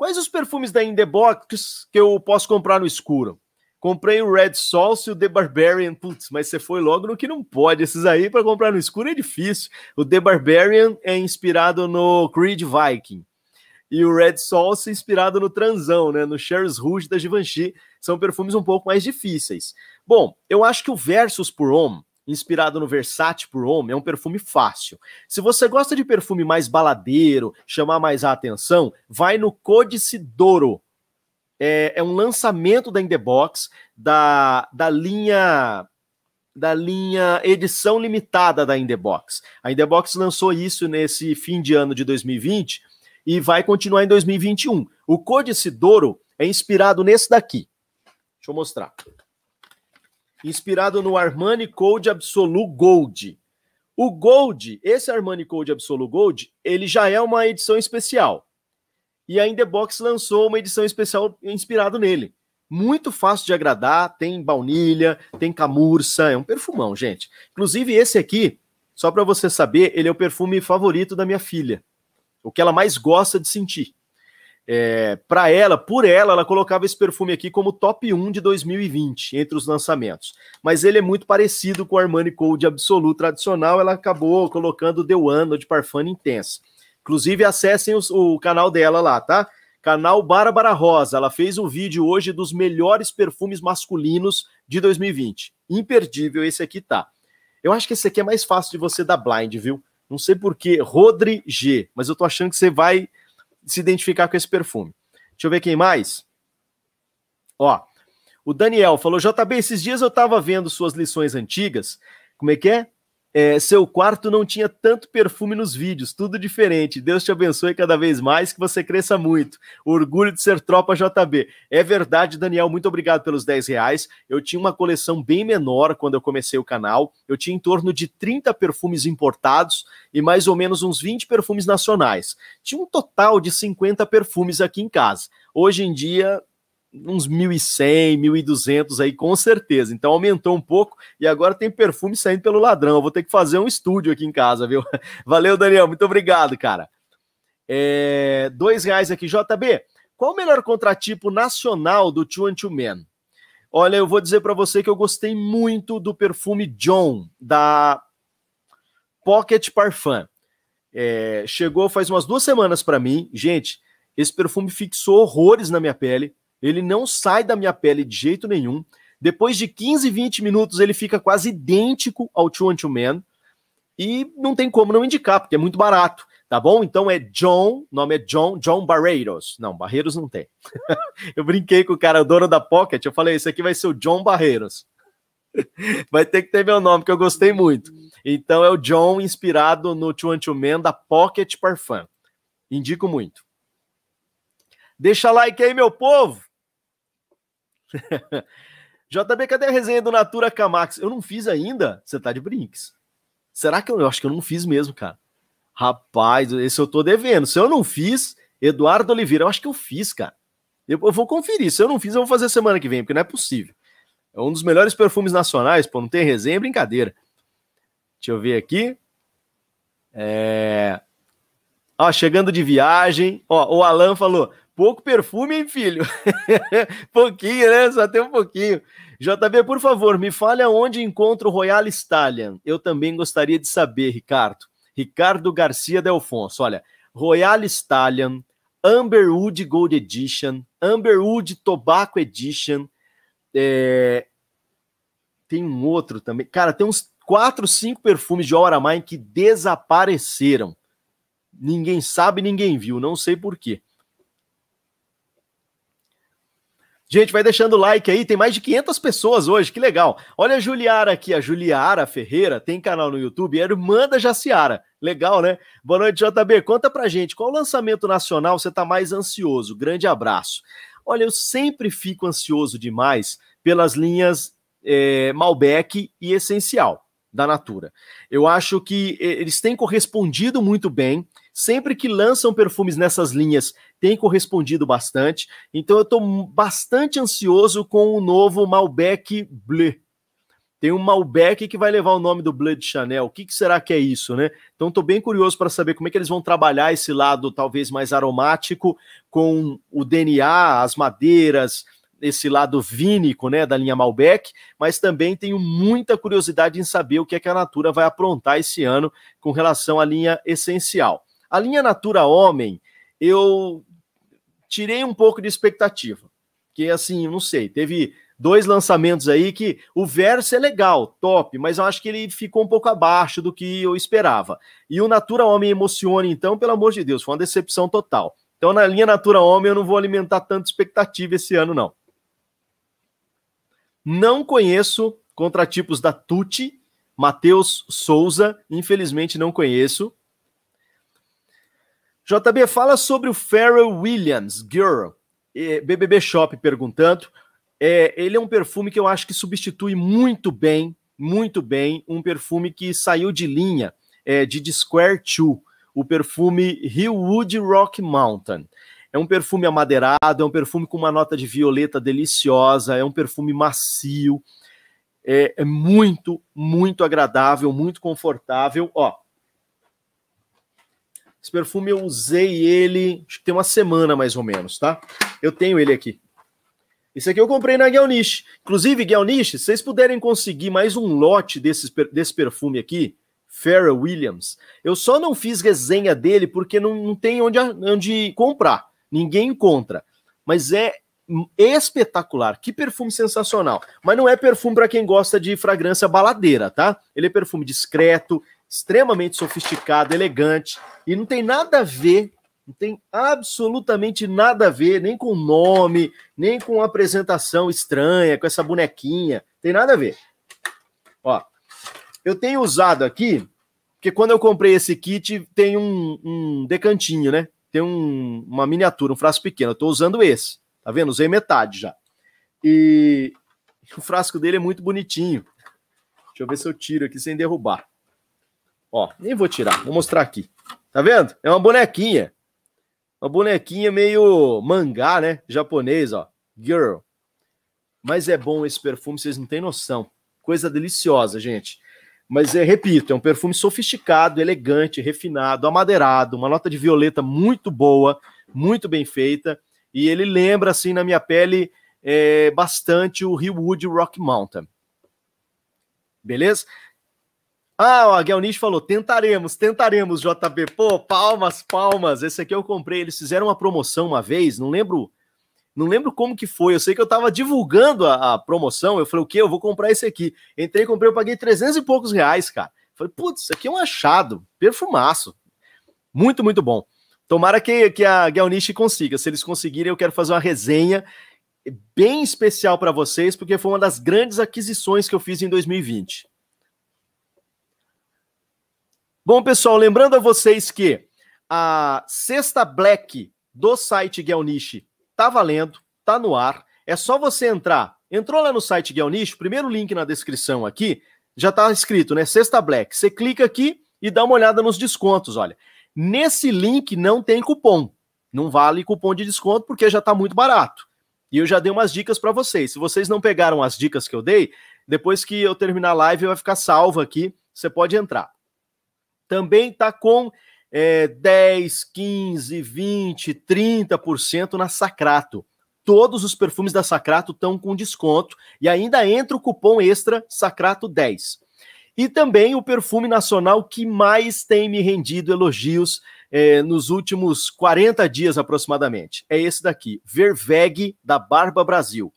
Quais os perfumes da Indebox que eu posso comprar no escuro? Comprei o Red Sauce e o The Barbarian. Putz, mas você foi logo no que não pode. Esses aí para comprar no escuro é difícil. O The Barbarian é inspirado no Creed Viking. E o Red Sauce é inspirado no Transão, né? No Cheris Rouge da Givenchy. São perfumes um pouco mais difíceis. Bom, eu acho que o Versus por Homme inspirado no Versace por Homme, é um perfume fácil. Se você gosta de perfume mais baladeiro, chamar mais a atenção, vai no Codice Douro. É, é um lançamento da Indebox, da, da linha da linha edição limitada da Indebox. A Indebox lançou isso nesse fim de ano de 2020 e vai continuar em 2021. O Codice Douro é inspirado nesse daqui. Deixa eu mostrar inspirado no Armani Code Absolute Gold. O Gold, esse Armani Code Absolute Gold, ele já é uma edição especial. E a Indebox lançou uma edição especial inspirado nele. Muito fácil de agradar, tem baunilha, tem camurça, é um perfumão, gente. Inclusive esse aqui, só para você saber, ele é o perfume favorito da minha filha. O que ela mais gosta de sentir. É, para ela, por ela, ela colocava esse perfume aqui como top 1 de 2020 entre os lançamentos. Mas ele é muito parecido com o Armani Code Absolu tradicional, ela acabou colocando The One de Parfum Intense. Inclusive, acessem os, o canal dela lá, tá? Canal Bárbara Rosa, ela fez um vídeo hoje dos melhores perfumes masculinos de 2020. Imperdível esse aqui tá. Eu acho que esse aqui é mais fácil de você dar blind, viu? Não sei porquê, Rodri G, mas eu tô achando que você vai se identificar com esse perfume. Deixa eu ver quem mais. Ó, o Daniel falou: JB, esses dias eu estava vendo suas lições antigas. Como é que é? É, seu quarto não tinha tanto perfume nos vídeos, tudo diferente. Deus te abençoe cada vez mais, que você cresça muito. Orgulho de ser tropa JB. É verdade, Daniel, muito obrigado pelos 10 reais. Eu tinha uma coleção bem menor quando eu comecei o canal. Eu tinha em torno de 30 perfumes importados e mais ou menos uns 20 perfumes nacionais. Tinha um total de 50 perfumes aqui em casa. Hoje em dia, uns 1.100, 1.200 aí, com certeza. Então aumentou um pouco e agora tem perfume saindo pelo ladrão. Eu vou ter que fazer um estúdio aqui em casa, viu? Valeu, Daniel. Muito obrigado, cara. É, dois reais aqui. JB, qual o melhor contratipo nacional do Two and Two Men? Olha, eu vou dizer para você que eu gostei muito do perfume John, da Pocket Parfum. É, chegou faz umas duas semanas para mim. Gente, esse perfume fixou horrores na minha pele. Ele não sai da minha pele de jeito nenhum. Depois de 15, 20 minutos, ele fica quase idêntico ao Two and Two Man. E não tem como não indicar, porque é muito barato, tá bom? Então é John, nome é John, John Barreiros. Não, Barreiros não tem. eu brinquei com o cara, o dono da Pocket, eu falei, esse aqui vai ser o John Barreiros. vai ter que ter meu nome, que eu gostei muito. Então é o John, inspirado no Two and Two Man da Pocket Parfum. Indico muito. Deixa like aí, meu povo! JB, cadê a resenha do Natura Camax? Eu não fiz ainda. Você tá de brinques. Será que eu, eu acho que eu não fiz mesmo, cara? Rapaz, esse eu tô devendo. Se eu não fiz, Eduardo Oliveira, eu acho que eu fiz, cara. Eu, eu, vou conferir. Se eu não fiz, eu vou fazer semana que vem, porque não é possível. É um dos melhores perfumes nacionais, pô. Não tem resenha, é brincadeira. Deixa eu ver aqui. É... Ó, chegando de viagem. Ó, o Alan falou: Pouco perfume, hein, filho? pouquinho, né? Só tem um pouquinho. JB, por favor, me fale onde encontro o Royal Stallion. Eu também gostaria de saber, Ricardo. Ricardo Garcia Delfonso. Olha, Royal Stallion, Amberwood Gold Edition, Amberwood Tobacco Edition. É... Tem um outro também. Cara, tem uns quatro, cinco perfumes de Oramine que desapareceram. Ninguém sabe, ninguém viu, não sei porquê. Gente, vai deixando o like aí, tem mais de 500 pessoas hoje, que legal. Olha a Juliara aqui, a Juliara Ferreira, tem canal no YouTube, é irmã da Jaciara. Legal, né? Boa noite, JB. Conta pra gente, qual lançamento nacional você tá mais ansioso? Grande abraço. Olha, eu sempre fico ansioso demais pelas linhas é, Malbec e Essencial da Natura. Eu acho que é, eles têm correspondido muito bem sempre que lançam perfumes nessas linhas, tem correspondido bastante. Então eu estou bastante ansioso com o novo Malbec Bleu. Tem um Malbec que vai levar o nome do Bleu de Chanel. O que, que será que é isso, né? Então estou bem curioso para saber como é que eles vão trabalhar esse lado talvez mais aromático com o DNA, as madeiras, esse lado vínico, né, da linha Malbec, mas também tenho muita curiosidade em saber o que, é que a Natura vai aprontar esse ano com relação à linha essencial. A linha Natura Homem, eu tirei um pouco de expectativa. Que assim, não sei, teve dois lançamentos aí que o verso é legal, top, mas eu acho que ele ficou um pouco abaixo do que eu esperava. E o Natura Homem emociona, então, pelo amor de Deus, foi uma decepção total. Então, na linha Natura Homem, eu não vou alimentar tanta expectativa esse ano, não. Não conheço contratipos da Tucci, Matheus Souza, infelizmente não conheço. JB, fala sobre o Pharrell Williams Girl. BBB Shop perguntando. É, ele é um perfume que eu acho que substitui muito bem, muito bem, um perfume que saiu de linha é, de The Square 2, o perfume Hillwood Rock Mountain. É um perfume amadeirado, é um perfume com uma nota de violeta deliciosa, é um perfume macio, é, é muito, muito agradável, muito confortável. Ó, esse perfume eu usei ele, acho que tem uma semana mais ou menos, tá? Eu tenho ele aqui. Esse aqui eu comprei na Gelnish. Inclusive, Gelnish, se vocês puderem conseguir mais um lote desse desse perfume aqui, Pharrell Williams, eu só não fiz resenha dele porque não, não tem onde, onde comprar. Ninguém encontra. Mas é espetacular. Que perfume sensacional. Mas não é perfume para quem gosta de fragrância baladeira, tá? Ele é perfume discreto, extremamente sofisticado, elegante, e não tem nada a ver, não tem absolutamente nada a ver, nem com o nome, nem com a apresentação estranha, com essa bonequinha, tem nada a ver. Ó, eu tenho usado aqui, porque quando eu comprei esse kit, tem um, um decantinho, né? Tem um, uma miniatura, um frasco pequeno. Eu tô usando esse, tá vendo? Usei metade já. E o frasco dele é muito bonitinho. Deixa eu ver se eu tiro aqui sem derrubar. Ó, nem vou tirar, vou mostrar aqui. Tá vendo? É uma bonequinha. Uma bonequinha meio mangá, né? Japonês, ó. Girl. Mas é bom esse perfume, vocês não têm noção. Coisa deliciosa, gente. Mas é, repito, é um perfume sofisticado, elegante, refinado, amadeirado, uma nota de violeta muito boa, muito bem feita. E ele lembra, assim, na minha pele, é, bastante o Rio Wood Rock Mountain. Beleza? Ah, o Aguel Nish falou: tentaremos, tentaremos, JB. Pô, palmas, palmas. Esse aqui eu comprei. Eles fizeram uma promoção uma vez, não lembro. Não lembro como que foi. Eu sei que eu tava divulgando a, a promoção. Eu falei, o quê? Eu vou comprar esse aqui. Entrei, comprei, eu paguei 300 e poucos reais, cara. Falei, putz, isso aqui é um achado, perfumaço. Muito, muito bom. Tomara que, que a Gelnish consiga. Se eles conseguirem, eu quero fazer uma resenha bem especial para vocês, porque foi uma das grandes aquisições que eu fiz em 2020. Bom, pessoal, lembrando a vocês que a sexta Black do site Gelnish tá valendo, tá no ar. É só você entrar. Entrou lá no site Gelnish, primeiro link na descrição aqui, já tá escrito, né? Sexta Black. Você clica aqui e dá uma olhada nos descontos, olha. Nesse link não tem cupom. Não vale cupom de desconto porque já tá muito barato. E eu já dei umas dicas para vocês. Se vocês não pegaram as dicas que eu dei, depois que eu terminar a live vai ficar salvo aqui, você pode entrar também está com é, 10, 15, 20, 30% na Sacrato. Todos os perfumes da Sacrato estão com desconto e ainda entra o cupom extra Sacrato 10. E também o perfume nacional que mais tem me rendido elogios é, nos últimos 40 dias aproximadamente. É esse daqui, Verveg da Barba Brasil.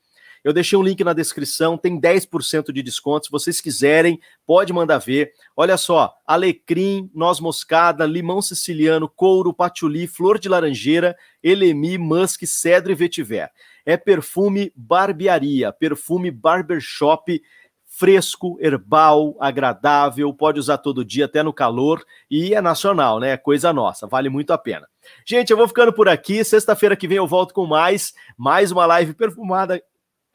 Eu deixei um link na descrição, tem 10% de desconto. Se vocês quiserem, pode mandar ver. Olha só: alecrim, noz moscada, limão siciliano, couro, patchouli, flor de laranjeira, elemi, musk, cedro e vetiver. É perfume barbearia, perfume barbershop fresco, herbal, agradável, pode usar todo dia, até no calor, e é nacional, né? É coisa nossa, vale muito a pena. Gente, eu vou ficando por aqui. Sexta-feira que vem eu volto com mais, mais uma live perfumada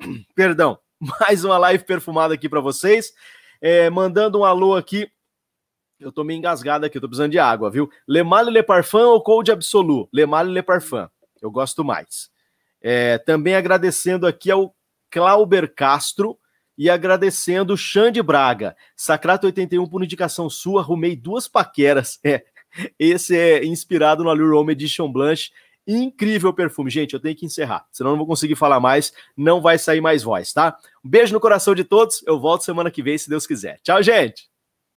Perdão, mais uma live perfumada aqui para vocês. É, mandando um alô aqui. Eu tô meio engasgado aqui, eu tô precisando de água, viu? Lemal Le Parfum ou Cold Absolu? Lemal Le Parfum, eu gosto mais. É, também agradecendo aqui ao Clauber Castro e agradecendo o Xande Braga. Sacrato 81, por indicação sua, arrumei duas paqueras. É, esse é inspirado no Allure Home Edition Blanche Incrível perfume. Gente, eu tenho que encerrar, senão não vou conseguir falar mais, não vai sair mais voz, tá? Um beijo no coração de todos, eu volto semana que vem, se Deus quiser. Tchau, gente!